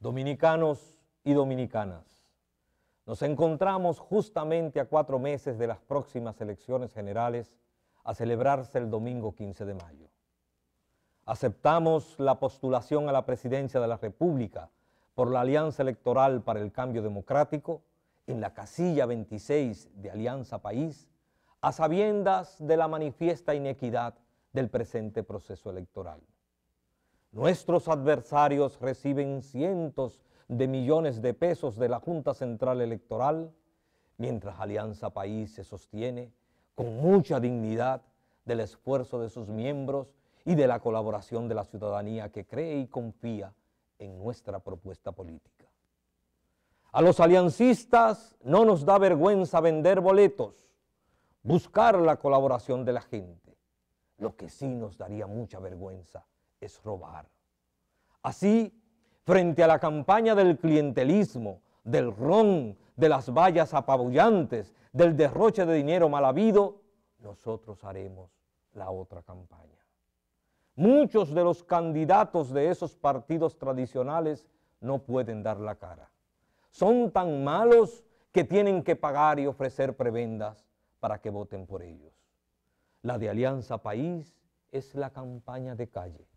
dominicanos y dominicanas. Nos encontramos justamente a cuatro meses de las próximas elecciones generales a celebrarse el domingo 15 de mayo. Aceptamos la postulación a la presidencia de la República por la Alianza Electoral para el Cambio Democrático en la casilla 26 de Alianza País, a sabiendas de la manifiesta inequidad del presente proceso electoral. Nuestros adversarios reciben cientos de millones de pesos de la Junta Central Electoral, mientras Alianza País se sostiene con mucha dignidad del esfuerzo de sus miembros y de la colaboración de la ciudadanía que cree y confía en nuestra propuesta política. A los aliancistas no nos da vergüenza vender boletos, buscar la colaboración de la gente, lo que sí nos daría mucha vergüenza es robar. Así, frente a la campaña del clientelismo, del ron, de las vallas apabullantes, del derroche de dinero mal habido, nosotros haremos la otra campaña. Muchos de los candidatos de esos partidos tradicionales no pueden dar la cara. Son tan malos que tienen que pagar y ofrecer prebendas para que voten por ellos. La de Alianza País es la campaña de calle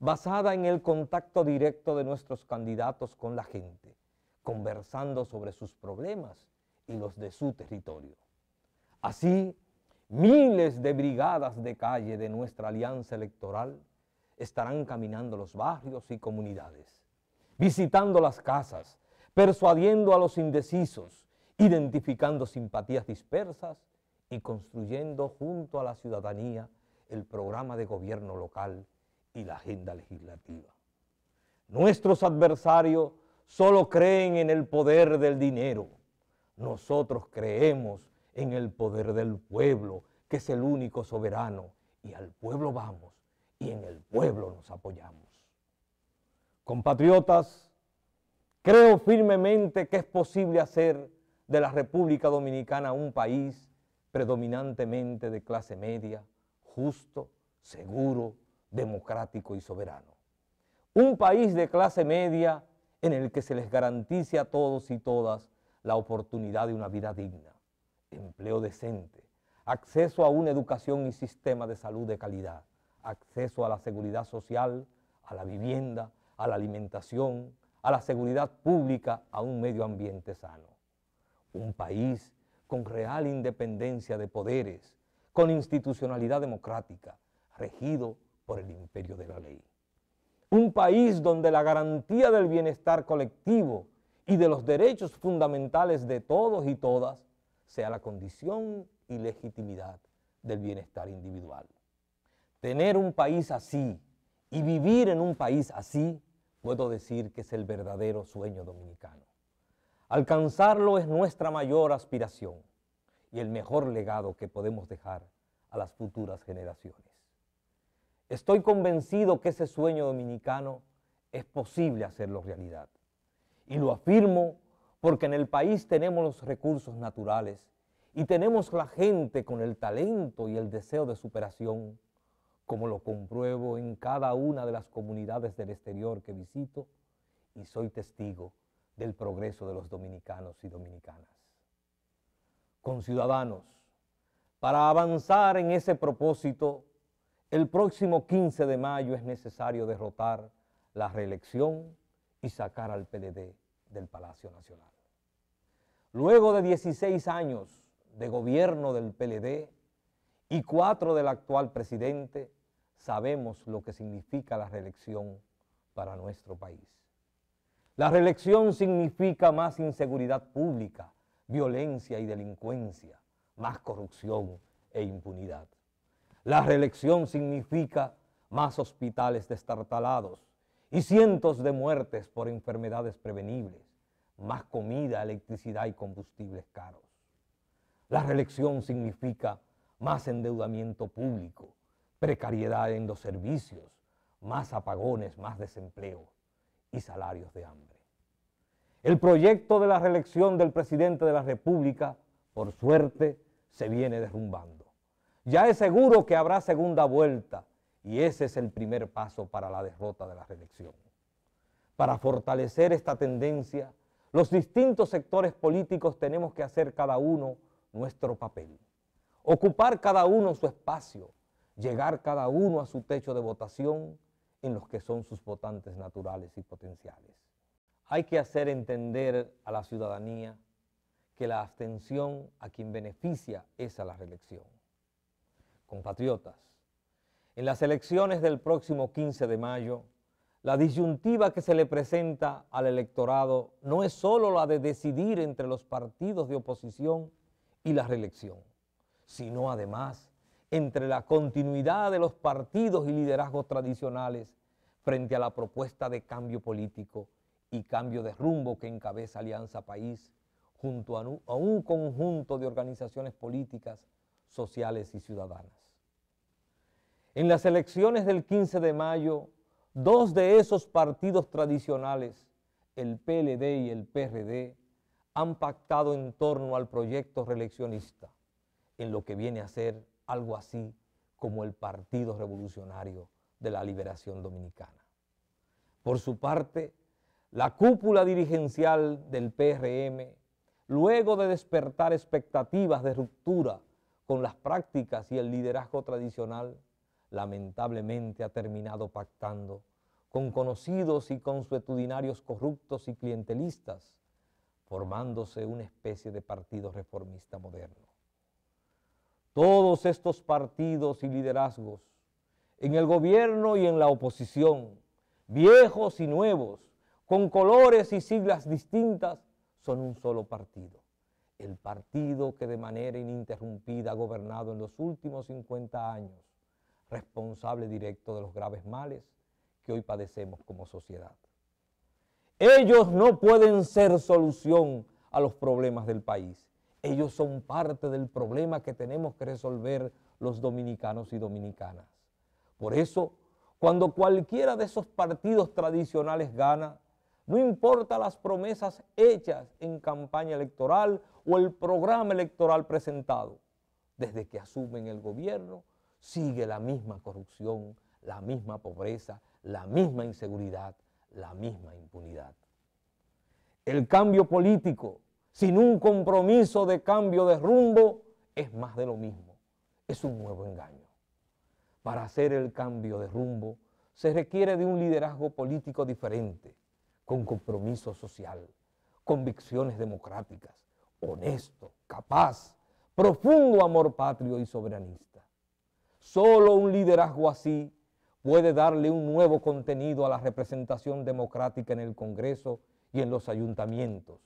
basada en el contacto directo de nuestros candidatos con la gente, conversando sobre sus problemas y los de su territorio. Así, miles de brigadas de calle de nuestra alianza electoral estarán caminando los barrios y comunidades, visitando las casas, persuadiendo a los indecisos, identificando simpatías dispersas y construyendo junto a la ciudadanía el programa de gobierno local y la agenda legislativa. Nuestros adversarios solo creen en el poder del dinero. Nosotros creemos en el poder del pueblo, que es el único soberano, y al pueblo vamos y en el pueblo nos apoyamos. Compatriotas, creo firmemente que es posible hacer de la República Dominicana un país predominantemente de clase media, justo, seguro, democrático y soberano. Un país de clase media en el que se les garantice a todos y todas la oportunidad de una vida digna, empleo decente, acceso a una educación y sistema de salud de calidad, acceso a la seguridad social, a la vivienda, a la alimentación, a la seguridad pública, a un medio ambiente sano. Un país con real independencia de poderes, con institucionalidad democrática, regido por el imperio de la ley. Un país donde la garantía del bienestar colectivo y de los derechos fundamentales de todos y todas sea la condición y legitimidad del bienestar individual. Tener un país así y vivir en un país así, puedo decir que es el verdadero sueño dominicano. Alcanzarlo es nuestra mayor aspiración y el mejor legado que podemos dejar a las futuras generaciones. Estoy convencido que ese sueño dominicano es posible hacerlo realidad. Y lo afirmo porque en el país tenemos los recursos naturales y tenemos la gente con el talento y el deseo de superación, como lo compruebo en cada una de las comunidades del exterior que visito y soy testigo del progreso de los dominicanos y dominicanas. Conciudadanos, para avanzar en ese propósito, el próximo 15 de mayo es necesario derrotar la reelección y sacar al PLD del Palacio Nacional. Luego de 16 años de gobierno del PLD y cuatro del actual presidente, sabemos lo que significa la reelección para nuestro país. La reelección significa más inseguridad pública, violencia y delincuencia, más corrupción e impunidad. La reelección significa más hospitales destartalados y cientos de muertes por enfermedades prevenibles, más comida, electricidad y combustibles caros. La reelección significa más endeudamiento público, precariedad en los servicios, más apagones, más desempleo y salarios de hambre. El proyecto de la reelección del presidente de la República, por suerte, se viene derrumbando. Ya es seguro que habrá segunda vuelta y ese es el primer paso para la derrota de la reelección. Para fortalecer esta tendencia, los distintos sectores políticos tenemos que hacer cada uno nuestro papel, ocupar cada uno su espacio, llegar cada uno a su techo de votación en los que son sus votantes naturales y potenciales. Hay que hacer entender a la ciudadanía que la abstención a quien beneficia es a la reelección compatriotas, en las elecciones del próximo 15 de mayo, la disyuntiva que se le presenta al electorado no es sólo la de decidir entre los partidos de oposición y la reelección, sino además entre la continuidad de los partidos y liderazgos tradicionales frente a la propuesta de cambio político y cambio de rumbo que encabeza Alianza País junto a un conjunto de organizaciones políticas, sociales y ciudadanas. En las elecciones del 15 de mayo, dos de esos partidos tradicionales, el PLD y el PRD, han pactado en torno al proyecto reeleccionista, en lo que viene a ser algo así como el Partido Revolucionario de la Liberación Dominicana. Por su parte, la cúpula dirigencial del PRM, luego de despertar expectativas de ruptura con las prácticas y el liderazgo tradicional, lamentablemente ha terminado pactando con conocidos y consuetudinarios corruptos y clientelistas, formándose una especie de partido reformista moderno. Todos estos partidos y liderazgos, en el gobierno y en la oposición, viejos y nuevos, con colores y siglas distintas, son un solo partido. El partido que de manera ininterrumpida ha gobernado en los últimos 50 años responsable directo de los graves males que hoy padecemos como sociedad. Ellos no pueden ser solución a los problemas del país. Ellos son parte del problema que tenemos que resolver los dominicanos y dominicanas. Por eso, cuando cualquiera de esos partidos tradicionales gana, no importa las promesas hechas en campaña electoral o el programa electoral presentado, desde que asumen el gobierno, sigue la misma corrupción, la misma pobreza, la misma inseguridad, la misma impunidad. El cambio político, sin un compromiso de cambio de rumbo, es más de lo mismo, es un nuevo engaño. Para hacer el cambio de rumbo se requiere de un liderazgo político diferente, con compromiso social, convicciones democráticas, honesto, capaz, profundo amor patrio y soberanista. Solo un liderazgo así puede darle un nuevo contenido a la representación democrática en el Congreso y en los ayuntamientos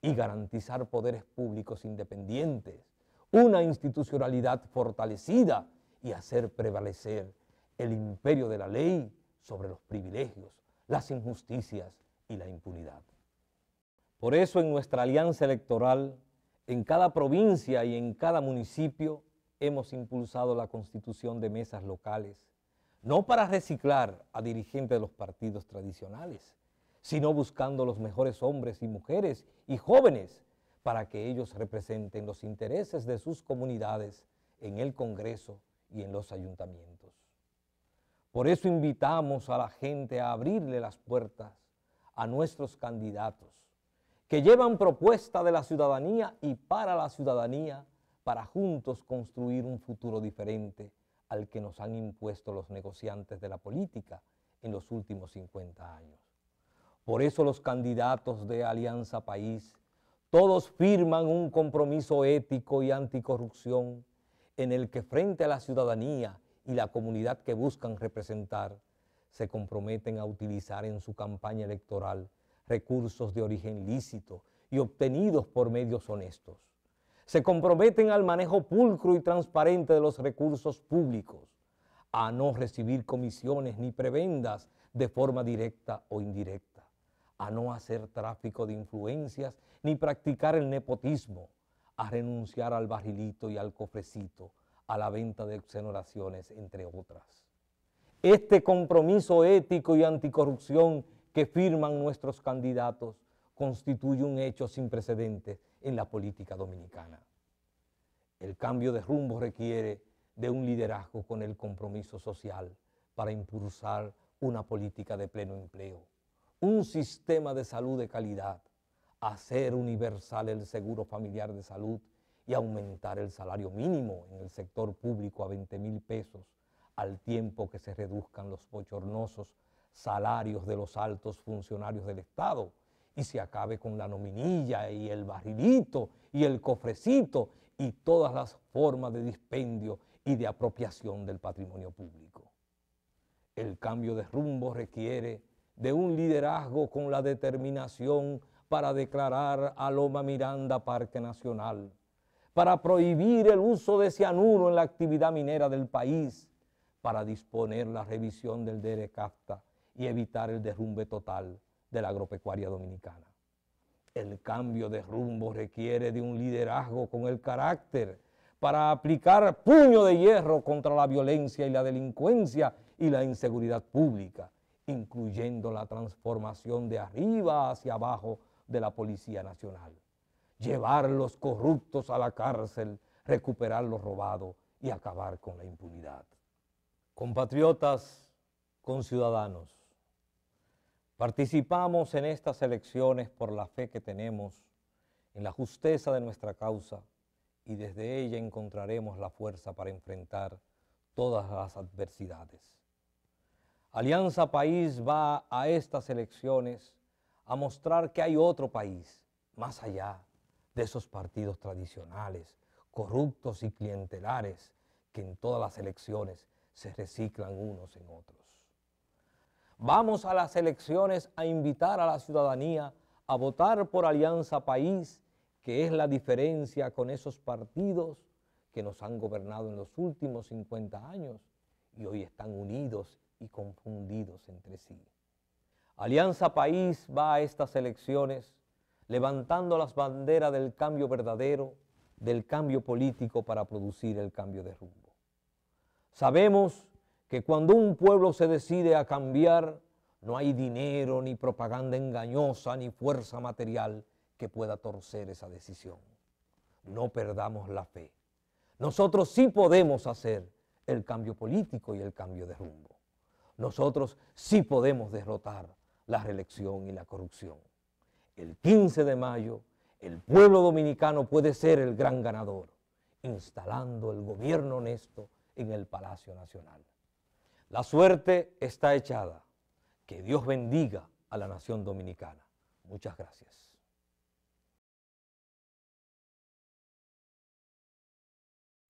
y garantizar poderes públicos independientes, una institucionalidad fortalecida y hacer prevalecer el imperio de la ley sobre los privilegios, las injusticias y la impunidad. Por eso en nuestra alianza electoral, en cada provincia y en cada municipio, hemos impulsado la constitución de mesas locales, no para reciclar a dirigentes de los partidos tradicionales, sino buscando los mejores hombres y mujeres y jóvenes para que ellos representen los intereses de sus comunidades en el Congreso y en los ayuntamientos. Por eso invitamos a la gente a abrirle las puertas a nuestros candidatos que llevan propuesta de la ciudadanía y para la ciudadanía para juntos construir un futuro diferente al que nos han impuesto los negociantes de la política en los últimos 50 años. Por eso los candidatos de Alianza País, todos firman un compromiso ético y anticorrupción en el que frente a la ciudadanía y la comunidad que buscan representar, se comprometen a utilizar en su campaña electoral recursos de origen lícito y obtenidos por medios honestos se comprometen al manejo pulcro y transparente de los recursos públicos, a no recibir comisiones ni prebendas de forma directa o indirecta, a no hacer tráfico de influencias ni practicar el nepotismo, a renunciar al barrilito y al cofrecito, a la venta de exoneraciones, entre otras. Este compromiso ético y anticorrupción que firman nuestros candidatos constituye un hecho sin precedentes en la política dominicana. El cambio de rumbo requiere de un liderazgo con el compromiso social para impulsar una política de pleno empleo, un sistema de salud de calidad, hacer universal el seguro familiar de salud y aumentar el salario mínimo en el sector público a 20 mil pesos, al tiempo que se reduzcan los bochornosos salarios de los altos funcionarios del Estado y se acabe con la nominilla y el barrilito y el cofrecito y todas las formas de dispendio y de apropiación del patrimonio público. El cambio de rumbo requiere de un liderazgo con la determinación para declarar a Loma Miranda Parque Nacional, para prohibir el uso de cianuro en la actividad minera del país, para disponer la revisión del DERECAFTA y evitar el derrumbe total de la agropecuaria dominicana. El cambio de rumbo requiere de un liderazgo con el carácter para aplicar puño de hierro contra la violencia y la delincuencia y la inseguridad pública, incluyendo la transformación de arriba hacia abajo de la Policía Nacional. Llevar los corruptos a la cárcel, recuperar lo robado y acabar con la impunidad. Compatriotas, conciudadanos, Participamos en estas elecciones por la fe que tenemos en la justeza de nuestra causa y desde ella encontraremos la fuerza para enfrentar todas las adversidades. Alianza País va a estas elecciones a mostrar que hay otro país más allá de esos partidos tradicionales, corruptos y clientelares que en todas las elecciones se reciclan unos en otros. Vamos a las elecciones a invitar a la ciudadanía a votar por Alianza País, que es la diferencia con esos partidos que nos han gobernado en los últimos 50 años y hoy están unidos y confundidos entre sí. Alianza País va a estas elecciones levantando las banderas del cambio verdadero, del cambio político para producir el cambio de rumbo. Sabemos que cuando un pueblo se decide a cambiar, no hay dinero, ni propaganda engañosa, ni fuerza material que pueda torcer esa decisión. No perdamos la fe. Nosotros sí podemos hacer el cambio político y el cambio de rumbo. Nosotros sí podemos derrotar la reelección y la corrupción. El 15 de mayo, el pueblo dominicano puede ser el gran ganador, instalando el gobierno honesto en el Palacio Nacional. La suerte está echada. Que Dios bendiga a la nación dominicana. Muchas gracias.